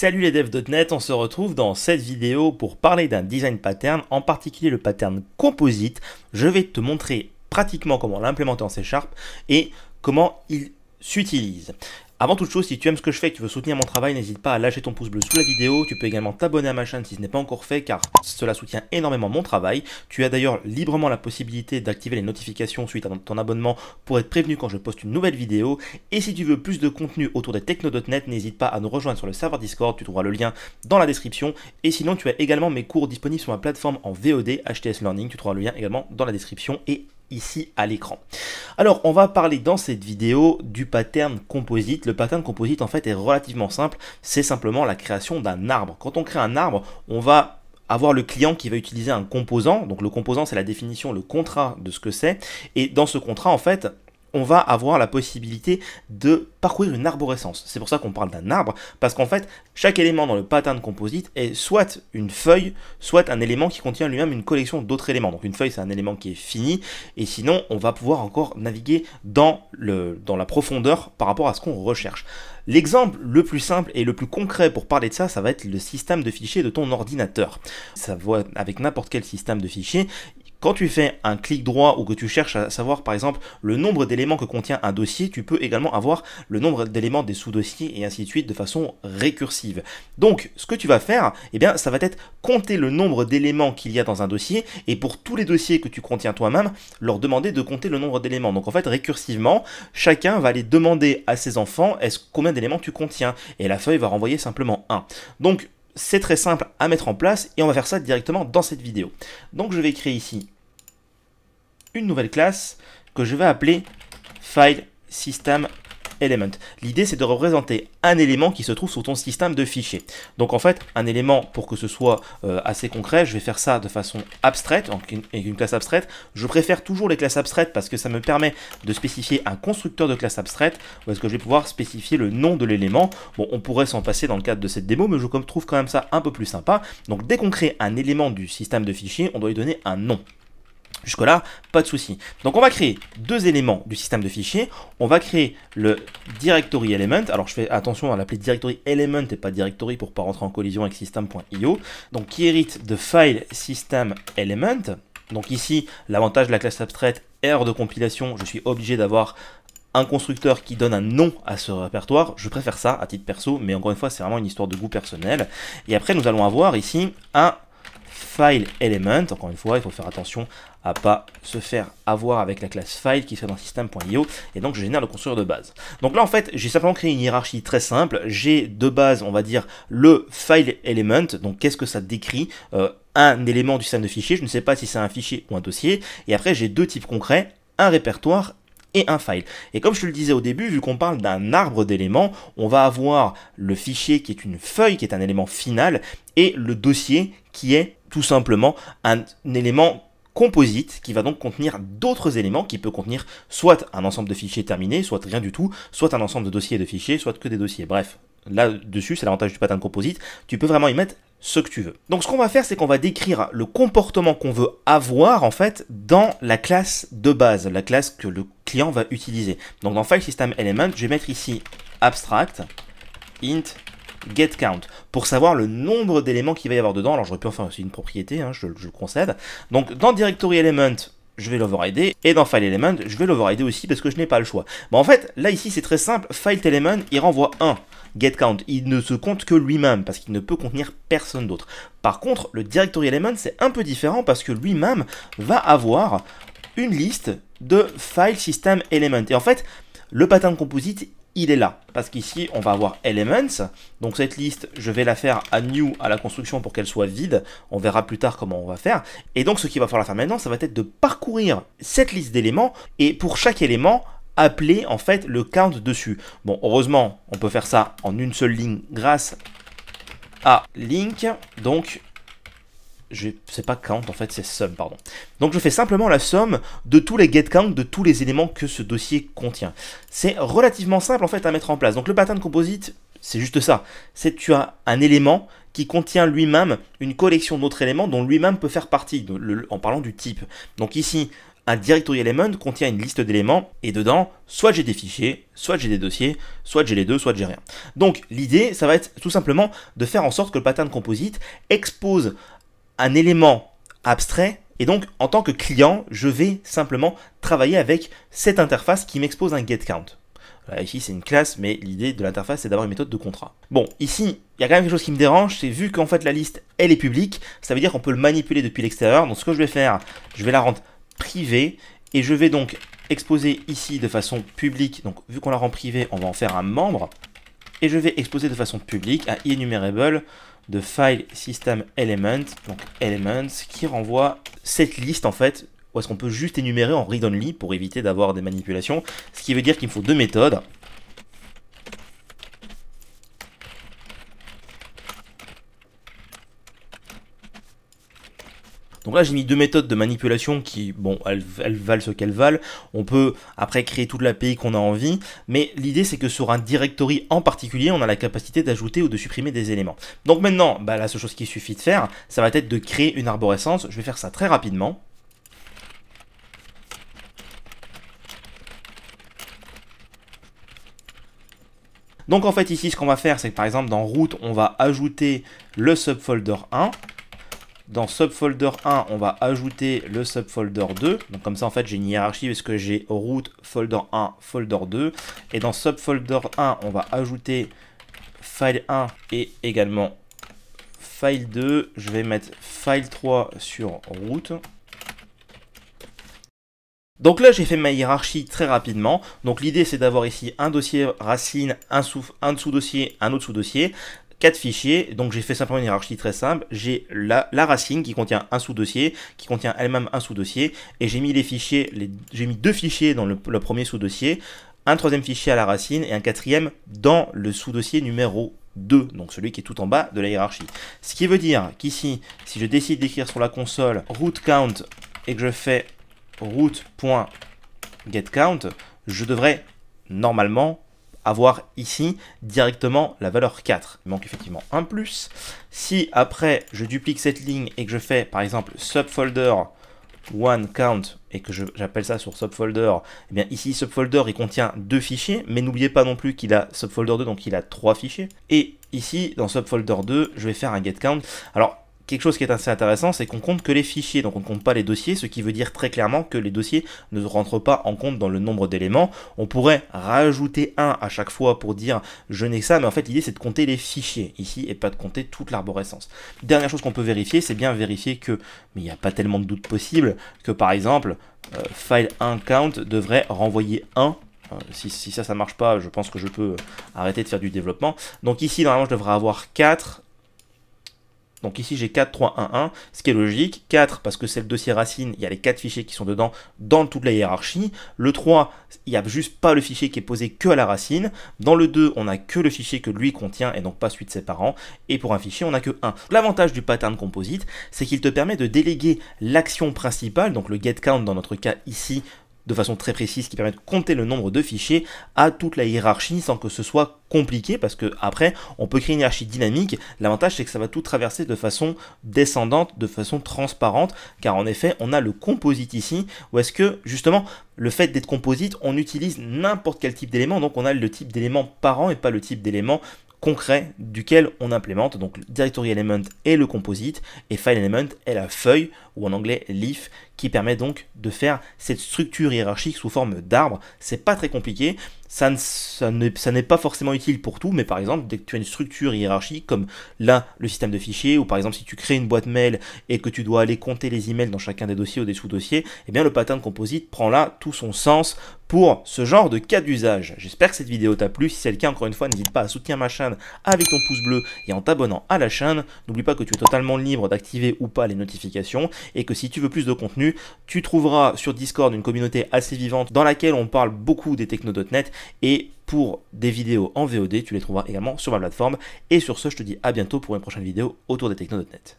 Salut les devs.net, on se retrouve dans cette vidéo pour parler d'un design pattern, en particulier le pattern composite. Je vais te montrer pratiquement comment l'implémenter en C Sharp et comment il s'utilise. Avant toute chose, si tu aimes ce que je fais et que tu veux soutenir mon travail, n'hésite pas à lâcher ton pouce bleu sous la vidéo. Tu peux également t'abonner à ma chaîne si ce n'est pas encore fait car cela soutient énormément mon travail. Tu as d'ailleurs librement la possibilité d'activer les notifications suite à ton abonnement pour être prévenu quand je poste une nouvelle vidéo. Et si tu veux plus de contenu autour des techno.net, n'hésite pas à nous rejoindre sur le serveur Discord. Tu trouveras le lien dans la description. Et sinon, tu as également mes cours disponibles sur ma plateforme en VOD, HTS Learning. Tu trouveras le lien également dans la description et ici à l'écran. Alors on va parler dans cette vidéo du pattern composite. Le pattern composite en fait est relativement simple, c'est simplement la création d'un arbre. Quand on crée un arbre, on va avoir le client qui va utiliser un composant. Donc le composant c'est la définition, le contrat de ce que c'est. Et dans ce contrat en fait, on va avoir la possibilité de parcourir une arborescence. C'est pour ça qu'on parle d'un arbre, parce qu'en fait, chaque élément dans le pattern composite est soit une feuille, soit un élément qui contient lui-même une collection d'autres éléments. Donc une feuille, c'est un élément qui est fini, et sinon, on va pouvoir encore naviguer dans, le, dans la profondeur par rapport à ce qu'on recherche. L'exemple le plus simple et le plus concret pour parler de ça, ça va être le système de fichiers de ton ordinateur. Ça va avec n'importe quel système de fichiers, quand tu fais un clic droit ou que tu cherches à savoir par exemple le nombre d'éléments que contient un dossier, tu peux également avoir le nombre d'éléments des sous-dossiers et ainsi de suite de façon récursive. Donc ce que tu vas faire, eh bien ça va être compter le nombre d'éléments qu'il y a dans un dossier et pour tous les dossiers que tu contiens toi-même, leur demander de compter le nombre d'éléments. Donc en fait récursivement, chacun va aller demander à ses enfants est-ce combien d'éléments tu contiens et la feuille va renvoyer simplement 1. Donc c'est très simple à mettre en place et on va faire ça directement dans cette vidéo. Donc je vais créer ici une nouvelle classe que je vais appeler file L'idée, c'est de représenter un élément qui se trouve sur ton système de fichiers. Donc en fait, un élément, pour que ce soit euh, assez concret, je vais faire ça de façon abstraite, avec une classe abstraite. Je préfère toujours les classes abstraites parce que ça me permet de spécifier un constructeur de classe abstraite, où est-ce que je vais pouvoir spécifier le nom de l'élément. Bon, on pourrait s'en passer dans le cadre de cette démo, mais je trouve quand même ça un peu plus sympa. Donc dès qu'on crée un élément du système de fichiers, on doit lui donner un nom. Jusque-là, pas de souci. Donc on va créer deux éléments du système de fichiers. On va créer le directory element. Alors je fais attention à l'appeler directory element et pas directory pour pas rentrer en collision avec system.io. Donc qui hérite de file system element. Donc ici, l'avantage de la classe abstraite, erreur de compilation, je suis obligé d'avoir un constructeur qui donne un nom à ce répertoire, je préfère ça à titre perso, mais encore une fois, c'est vraiment une histoire de goût personnel. Et après, nous allons avoir ici un FileElement, Encore une fois, il faut faire attention à pas se faire avoir avec la classe file qui serait dans system.io et donc je génère le constructeur de base. Donc là en fait j'ai simplement créé une hiérarchie très simple, j'ai de base on va dire le file element, donc qu'est-ce que ça décrit euh, un élément du système de fichier, je ne sais pas si c'est un fichier ou un dossier, et après j'ai deux types concrets, un répertoire et un file. Et comme je te le disais au début, vu qu'on parle d'un arbre d'éléments, on va avoir le fichier qui est une feuille, qui est un élément final, et le dossier qui est tout simplement un, élément composite qui va donc contenir d'autres éléments qui peut contenir soit un ensemble de fichiers terminés, soit rien du tout, soit un ensemble de dossiers et de fichiers, soit que des dossiers. Bref, là-dessus, c'est l'avantage du pattern composite, tu peux vraiment y mettre ce que tu veux. Donc ce qu'on va faire, c'est qu'on va décrire le comportement qu'on veut avoir en fait dans la classe de base, la classe que le client va utiliser. Donc dans File System Element, je vais mettre ici abstract int getCount pour savoir le nombre d'éléments qu'il va y avoir dedans. Alors j'aurais pu enfin aussi une propriété, hein, je, le concède. Donc dans directory element, je vais l'overrider, et dans file je vais l'overrider aussi parce que je n'ai pas le choix. Mais en fait, là ici c'est très simple, file element, il renvoie un getCount, il ne se compte que lui-même parce qu'il ne peut contenir personne d'autre. Par contre, le directory element c'est un peu différent parce que lui-même va avoir une liste de file system element. Et en fait, le pattern composite, il est là. Parce qu'ici, on va avoir elements. Donc cette liste, je vais la faire à new à la construction pour qu'elle soit vide. On verra plus tard comment on va faire. Et donc ce qu'il va falloir faire maintenant, ça va être de parcourir cette liste d'éléments et pour chaque élément, appeler en fait le count dessus. Bon, heureusement, on peut faire ça en une seule ligne grâce à link. Donc sais pas count en fait, c'est sum, pardon. Donc je fais simplement la somme de tous les get count de tous les éléments que ce dossier contient. C'est relativement simple en fait à mettre en place. Donc le pattern composite, c'est juste ça. C'est tu as un élément qui contient lui-même une collection d'autres éléments dont lui-même peut faire partie, en parlant du type. Donc ici, un directory element contient une liste d'éléments et dedans, soit j'ai des fichiers, soit j'ai des dossiers, soit j'ai les deux, soit j'ai rien. Donc l'idée, ça va être tout simplement de faire en sorte que le pattern composite expose un élément abstrait. Et donc, en tant que client, je vais simplement travailler avec cette interface qui m'expose un get count. ici, c'est une classe, mais l'idée de l'interface, c'est d'avoir une méthode de contrat. Bon, ici, il y a quand même quelque chose qui me dérange, c'est vu qu'en fait la liste, elle est publique, ça veut dire qu'on peut le manipuler depuis l'extérieur. Donc, ce que je vais faire, je vais la rendre privée, et je vais donc exposer ici de façon publique. Donc, vu qu'on la rend privée, on va en faire un membre, et je vais exposer de façon publique à enumerable de file system element, donc elements, qui renvoie cette liste en fait, ou est-ce qu'on peut juste énumérer en read-only pour éviter d'avoir des manipulations, ce qui veut dire qu'il me faut deux méthodes, Donc là, j'ai mis deux méthodes de manipulation qui, bon, elles, valent ce qu'elles valent. On peut après créer toute l'API qu'on a envie, mais l'idée c'est que sur un directory en particulier, on a la capacité d'ajouter ou de supprimer des éléments. Donc maintenant, bah, la seule chose qu'il suffit de faire, ça va être de créer une arborescence. Je vais faire ça très rapidement. Donc en fait ici ce qu'on va faire c'est que par exemple dans route on va ajouter le subfolder 1 dans subfolder 1, on va ajouter le subfolder 2. Donc comme ça, en fait, j'ai une hiérarchie parce que j'ai root folder 1, folder 2. Et dans subfolder 1, on va ajouter file 1 et également file 2. Je vais mettre file 3 sur root. Donc là, j'ai fait ma hiérarchie très rapidement. Donc l'idée, c'est d'avoir ici un dossier racine, un, un sous-dossier, un autre sous-dossier quatre fichiers. Donc j'ai fait simplement une hiérarchie très simple. J'ai la, racine qui contient un sous-dossier, qui contient elle-même un sous-dossier, et j'ai mis les fichiers, j'ai mis deux fichiers dans le, premier sous-dossier, un troisième fichier à la racine et un quatrième dans le sous-dossier numéro 2, donc celui qui est tout en bas de la hiérarchie. Ce qui veut dire qu'ici, si je décide d'écrire sur la console root count et que je fais root.getCount, je devrais normalement avoir ici directement la valeur 4. Il manque effectivement un plus. Si après je duplique cette ligne et que je fais par exemple subfolder one count et que j'appelle ça sur subfolder, eh bien ici subfolder il contient deux fichiers, mais n'oubliez pas non plus qu'il a subfolder 2 donc il a trois fichiers. Et ici dans subfolder 2 je vais faire un get count. Alors quelque chose qui est assez intéressant, c'est qu'on compte que les fichiers, donc on ne compte pas les dossiers, ce qui veut dire très clairement que les dossiers ne rentrent pas en compte dans le nombre d'éléments. On pourrait rajouter un à chaque fois pour dire je n'ai ça, mais en fait l'idée c'est de compter les fichiers ici et pas de compter toute l'arborescence. Dernière chose qu'on peut vérifier, c'est bien vérifier que, mais il n'y a pas tellement de doutes possibles, que par exemple, euh, file 1 count devrait renvoyer 1 euh, si, ça, ça marche pas, je pense que je peux arrêter de faire du développement. Donc ici, normalement, je devrais avoir 4, donc ici j'ai 4, 3, 1, 1, ce qui est logique. 4 parce que c'est le dossier racine, il y a les 4 fichiers qui sont dedans dans toute la hiérarchie. Le 3, il n'y a juste pas le fichier qui est posé que à la racine. Dans le 2, on n'a que le fichier que lui contient et donc pas celui de ses parents. Et pour un fichier, on n'a que 1. L'avantage du pattern composite, c'est qu'il te permet de déléguer l'action principale, donc le get count dans notre cas ici, de façon très précise qui permet de compter le nombre de fichiers à toute la hiérarchie sans que ce soit compliqué parce que après on peut créer une hiérarchie dynamique. L'avantage c'est que ça va tout traverser de façon descendante, de façon transparente car en effet on a le composite ici où est-ce que justement le fait d'être composite on utilise n'importe quel type d'élément donc on a le type d'élément parent et pas le type d'élément concret duquel on implémente donc directory element est le composite et file element est la feuille ou en anglais leaf, qui permet donc de faire cette structure hiérarchique sous forme d'arbre. C'est pas très compliqué, ça, ne, ça, ne, ça n'est pas forcément utile pour tout, mais par exemple, dès que tu as une structure hiérarchique, comme là le système de fichiers, ou par exemple si tu crées une boîte mail et que tu dois aller compter les emails dans chacun des dossiers ou des sous-dossiers, eh bien le pattern composite prend là tout son sens pour ce genre de cas d'usage. J'espère que cette vidéo t'a plu. Si c'est le cas, encore une fois, n'hésite pas à soutenir ma chaîne avec ton pouce bleu et en t'abonnant à la chaîne. N'oublie pas que tu es totalement libre d'activer ou pas les notifications et que si tu veux plus de contenu, tu trouveras sur Discord une communauté assez vivante dans laquelle on parle beaucoup des techno.net et pour des vidéos en VOD, tu les trouveras également sur ma plateforme. Et sur ce, je te dis à bientôt pour une prochaine vidéo autour des techno.net.